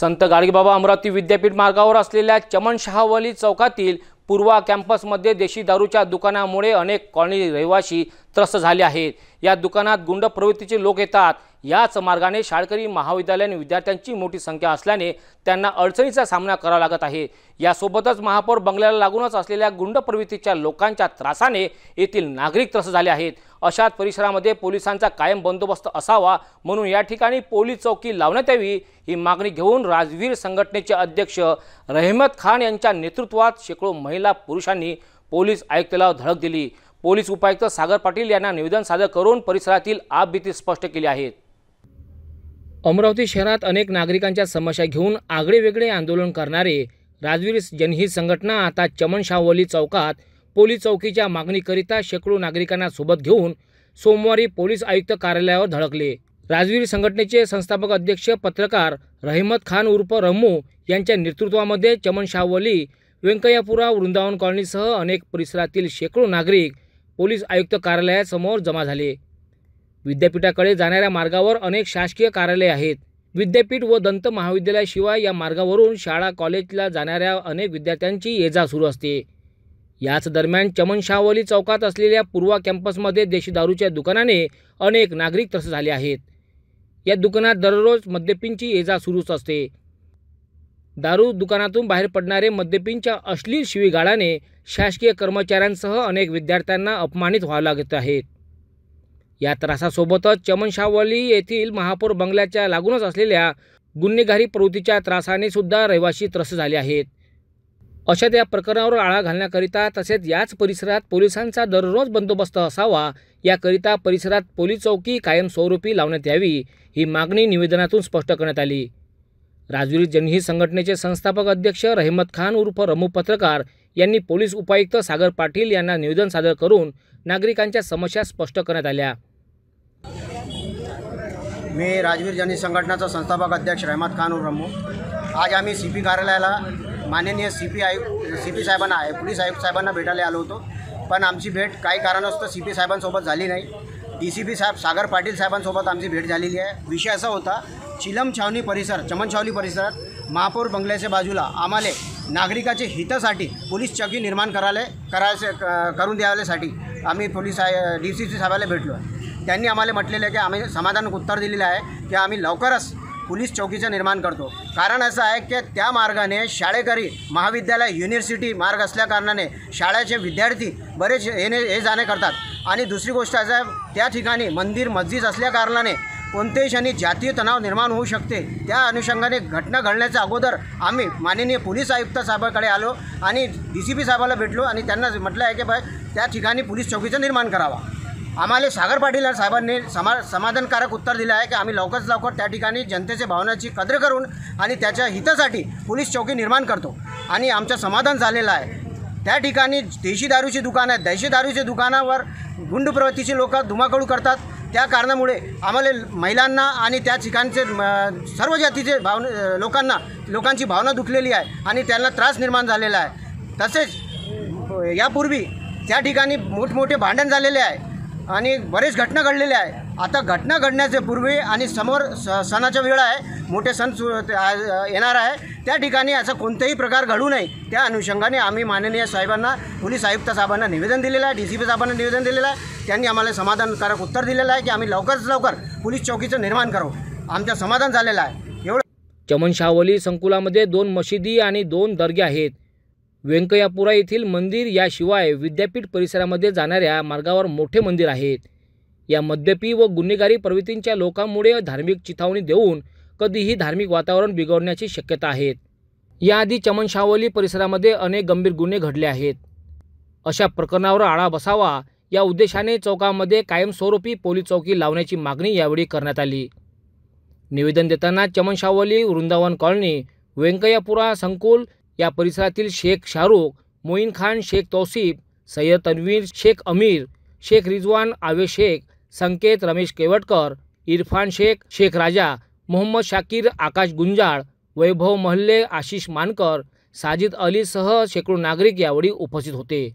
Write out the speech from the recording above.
संत बाबा अमरावती विद्यापीठ मार्गावर असलेल्या चमन चौकातील पूर्वा कॅम्पसमध्ये देशी दारूच्या दुकानामुळे अनेक कॉलनी रहिवाशी त्रस्त झाले आहेत या दुकानात गुंड प्रवृत्तीचे लोक येतात याच मार्गाने शाळकरी आणि विद्यार्थ्यांची मोठी संख्या असल्याने त्यांना अडचणीचा सामना करावा लागत आहे यासोबतच महापौर बंगल्याला लागूनच असलेल्या गुंड प्रवृत्तीच्या लोकांच्या त्रासाने येथील नागरिक त्रस्त झाले आहेत अशाच परिसरामध्ये पोलिसांचा कायम बंदोबस्त असावा म्हणून या ठिकाणी पोलीस चौकी लावण्यात यावी ही मागणी घेऊन राजवीर संघटनेचे अध्यक्ष रहमत खान यांच्या नेतृत्वात शेकडो महिला पुरुषांनी पोलीस आयुक्तला धडक दिली पोलीस उपायुक्त सागर पाटील यांना निवेदन सादर करून परिसरातील आपबीती स्पष्ट केली आहे अमरावती शहरात अनेक नागरिकांच्या समस्या घेऊन आगळे वेगळे आंदोलन करणारे राजवीर जनहित संघटना आता चमन शाहवली चौकात पोलीस चौकीच्या मागणीकरिता शेकडो नागरिकांना सोबत घेऊन सोमवारी पोलीस आयुक्त कार्यालयावर धडकले राजवीर संघटनेचे संस्थापक अध्यक्ष पत्रकार रहिमत खान उर्फ रम्मू यांच्या नेतृत्वामध्ये चमन शाहवली व्यंकयापुरा वृंदावन कॉलनीसह अनेक परिसरातील शेकडो नागरिक पोलीस आयुक्त कार्यालयासमोर जमा झाले विद्यापीठाकडे जाणाऱ्या मार्गावर अनेक शासकीय कार्यालय आहेत विद्यापीठ व दंत महाविद्यालयाशिवाय या मार्गावरून शाळा कॉलेजला जाणाऱ्या अनेक विद्यार्थ्यांची ये जा सुरू असते याच दरम्यान चमनशावली चौकात असलेल्या पूर्वा कॅम्पसमध्ये देशी दारूच्या दुकानाने अनेक नागरिक त्रस्त झाले आहेत या दुकानात दररोज मद्यपींची ये जा सुरूच असते दारू दुकानातून बाहेर पडणारे मद्यपींच्या अश्लील शिवीगाळाने शासकीय कर्मचाऱ्यांसह अनेक विद्यार्थ्यांना अपमानित व्हावं लागत आहेत या त्रासासोबतच चमनशावली येथील महापौर बंगल्याच्या लागूनच असलेल्या गुन्हेगारी प्रवृत्तीच्या त्रासाने सुद्धा रहिवाशी त्रस्त झाले आहेत अशा त्या प्रकरणावर आळा घालण्याकरिता तसेच याच परिसरात पोलिसांचा दररोज बंदोबस्त असावा याकरिता परिसरात पोलीस चौकी कायमस्वरूपी लावण्यात यावी ही मागणी निवेदनातून स्पष्ट करण्यात आली राजवीर जनहित संघटनेचे संस्थापक अध्यक्ष रहमत खान उर्फ रमू पत्रकार यांनी पोलीस उपायुक्त सागर पाटील यांना निवेदन सादर करून नागरिकांच्या समस्या स्पष्ट करण्यात आल्या मी राजवीर जनहित संघटनाचा संस्थापक अध्यक्ष रहमत खान रमू आज आम्ही सी पी कार्यालयाला माननीय सी पी आयुक्त सी पी साहेबांना आहे पोलीस आयुक्त साहेबांना भेटायला आलो होतो पण आमची भेट काही कारणास्तव सी पी साहेबांसोबत झाली नाही डी सी पी साहेब सागर पाटील साहेबांसोबत आमची भेट झालेली आहे विषय असा होता चिलम छावणी परिसर चमन छावणी परिसरात महापौर बंगल्याच्या बाजूला आम्हाला नागरिकाच्या हितासाठी पोलीस चौकी निर्माण करायला करायचे करून द्यायलासाठी आम्ही पोलीस डी सी पी साहेबाला भेटलो आहे त्यांनी आम्हाला म्हटलेलं आहे की आम्ही समाधानक उत्तर दिलेलं आहे की आम्ही लवकरच पोलीस चौकीचं निर्माण करतो कारण असं आहे की त्या मार्गाने शाळेकरी महाविद्यालय युनिव्हर्सिटी मार्ग असल्याकारणाने शाळेचे विद्यार्थी बरेच येणे हे जाणे करतात आणि दुसरी गोष्ट असं आहे त्या ठिकाणी मंदिर मस्जिद असल्याकारणाने कोणत्याही क्षणी जातीय तणाव निर्माण होऊ शकते त्या अनुषंगाने घटना घडण्याच्या अगोदर आम्ही माननीय पोलीस आयुक्त साहेबाकडे आलो आणि डी सी पी साहेबाला भेटलो आणि त्यांना म्हटलं आहे की भाई त्या ठिकाणी पोलीस चौकीचं निर्माण करावा आम्हाला सागर पाटील साहेबांनी समा समाधानकारक उत्तर दिलं आहे की आम्ही लवकरच लवकर त्या ठिकाणी जनतेच्या भावनाची कद्र करून आणि त्याच्या हितासाठी पोलीस चौकी निर्माण करतो आणि आमचं समाधान झालेलं आहे त्या ठिकाणी देशी दारूची दुकानं आहेत देशी दारूच्या दुकानावर गुंड प्रवृत्तीचे लोक धुमाकूळ करतात त्या कारणामुळे आम्हाला महिलांना आणि त्या ठिकाणचे सर्व जातीचे भावना लोकांना लोकांची भावना दुखलेली आहे आणि त्यांना त्रास निर्माण झालेला आहे तसेच यापूर्वी त्या ठिकाणी मोठमोठे भांडण झालेले आहे आणि बरेच घटना घडलेल्या आहे आता घटना घडण्याच्या पूर्वी आणि समोर स सणाच्या वेळ आहे मोठे सण येणार आहे त्या ठिकाणी असा कोणताही प्रकार घडू नये त्या अनुषंगाने आम्ही माननीय साहेबांना पोलीस आयुक्त साहेबांना निवेदन दिलेलं आहे डी सी पी साहेबांना निवेदन दिलेलं आहे त्यांनी आम्हाला समाधानकारक उत्तर दिलेलं आहे की आम्ही लवकरच लवकर पोलीस चौकीचं निर्माण करू आमच्या समाधान झालेलं आहे एवढं चमन संकुलामध्ये दोन मशिदी आणि दोन दर्गे आहेत व्यंकय्यापुरा येथील मंदिर याशिवाय विद्यापीठ परिसरामध्ये जाणाऱ्या मार्गावर मोठे मंदिर आहेत या मद्यपी व गुन्हेगारी प्रवृत्तींच्या लोकांमुळे धार्मिक चिथावणी देऊन कधीही धार्मिक वातावरण बिघडण्याची शक्यता आहे याआधी चमनशावली परिसरामध्ये अनेक गंभीर गुन्हे घडले आहेत अशा प्रकरणावर आळा बसावा या उद्देशाने चौकामध्ये कायमस्वरूपी पोलीस चौकी लावण्याची मागणी यावेळी करण्यात आली निवेदन देताना चमनशावली वृंदावन कॉलनी व्यंकय्यापुरा संकुल या परिसरातील शेख शाहरुख मोईन खान शेख तौसीफ सय्यद तन्वीर शेख अमीर शेख रिजवान आवे शेख संकेत रमेश केवटकर इरफान शेख शेख राजा मोहम्मद शाकीर आकाश गुंजाळ वैभव महल्ले आशिष मानकर साजिद अलीसह शेकडो नागरिक यावेळी उपस्थित होते